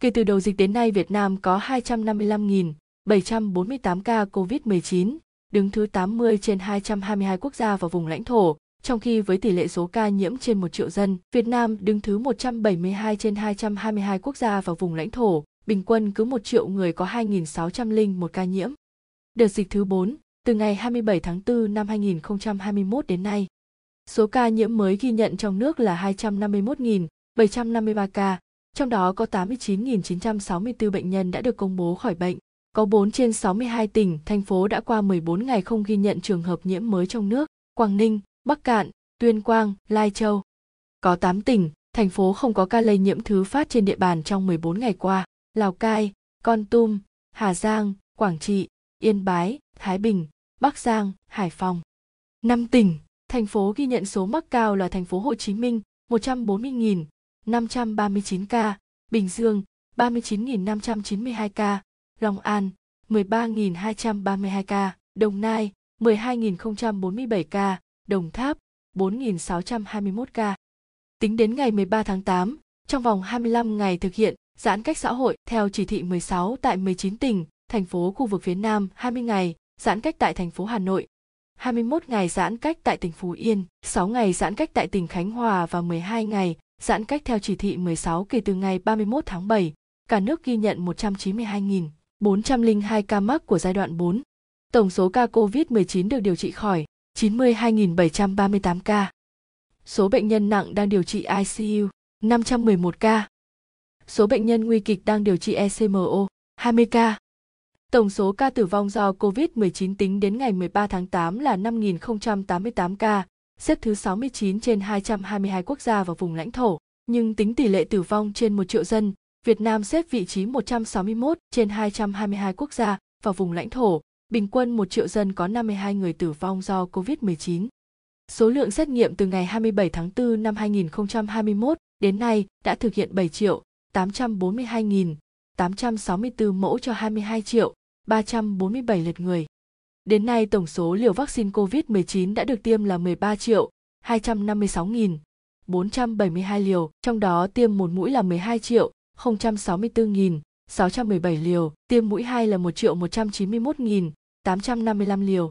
Kể từ đầu dịch đến nay, Việt Nam có 255.748 ca COVID-19, đứng thứ 80 trên 222 quốc gia và vùng lãnh thổ, trong khi với tỷ lệ số ca nhiễm trên 1 triệu dân, Việt Nam đứng thứ 172 trên 222 quốc gia và vùng lãnh thổ, bình quân cứ 1 triệu người có 2.601 ca nhiễm. Đợt dịch thứ 4, từ ngày 27 tháng 4 năm 2021 đến nay. Số ca nhiễm mới ghi nhận trong nước là 251.753 ca, trong đó có 89.964 bệnh nhân đã được công bố khỏi bệnh. Có 4 trên 62 tỉnh, thành phố đã qua 14 ngày không ghi nhận trường hợp nhiễm mới trong nước, Quảng Ninh, Bắc Cạn, Tuyên Quang, Lai Châu. Có 8 tỉnh, thành phố không có ca lây nhiễm thứ phát trên địa bàn trong 14 ngày qua, Lào Cai, Con Tum, Hà Giang, Quảng Trị, Yên Bái, Thái Bình, Bắc Giang, Hải Phòng. 5 tỉnh, thành phố ghi nhận số mắc cao là thành phố Hồ Chí Minh 140.000, 539 ca, Bình Dương 39.592 ca, Long An 13.232 ca, Đồng Nai 12.047 ca, Đồng Tháp 4.621 ca. Tính đến ngày 13 tháng 8, trong vòng 25 ngày thực hiện giãn cách xã hội theo chỉ thị 16 tại 19 tỉnh, thành phố khu vực phía Nam 20 ngày, giãn cách tại thành phố Hà Nội 21 ngày giãn cách tại tỉnh Phú Yên, 6 ngày giãn cách tại tỉnh Khánh Hòa và 12 ngày giãn cách theo chỉ thị 16 kể từ ngày 31 tháng 7, cả nước ghi nhận 192.402 ca mắc của giai đoạn 4. Tổng số ca COVID-19 được điều trị khỏi 92.738 ca. Số bệnh nhân nặng đang điều trị ICU 511 ca. Số bệnh nhân nguy kịch đang điều trị ECMO 20 ca. Tổng số ca tử vong do COVID-19 tính đến ngày 13 tháng 8 là 5.088 ca, xếp thứ 69 trên 222 quốc gia và vùng lãnh thổ, nhưng tính tỷ lệ tử vong trên 1 triệu dân, Việt Nam xếp vị trí 161 trên 222 quốc gia và vùng lãnh thổ, bình quân 1 triệu dân có 52 người tử vong do COVID-19. Số lượng xét nghiệm từ ngày 27 tháng 4 năm 2021 đến nay đã thực hiện 7 triệu 842.864 mẫu cho 22 triệu 347 lượt người. Đến nay tổng số liều vaccine COVID-19 đã được tiêm là 13 triệu 256.472 liều, trong đó tiêm một mũi là 12 triệu 064.617 liều, tiêm mũi 2 là 1 triệu 191.855 liều.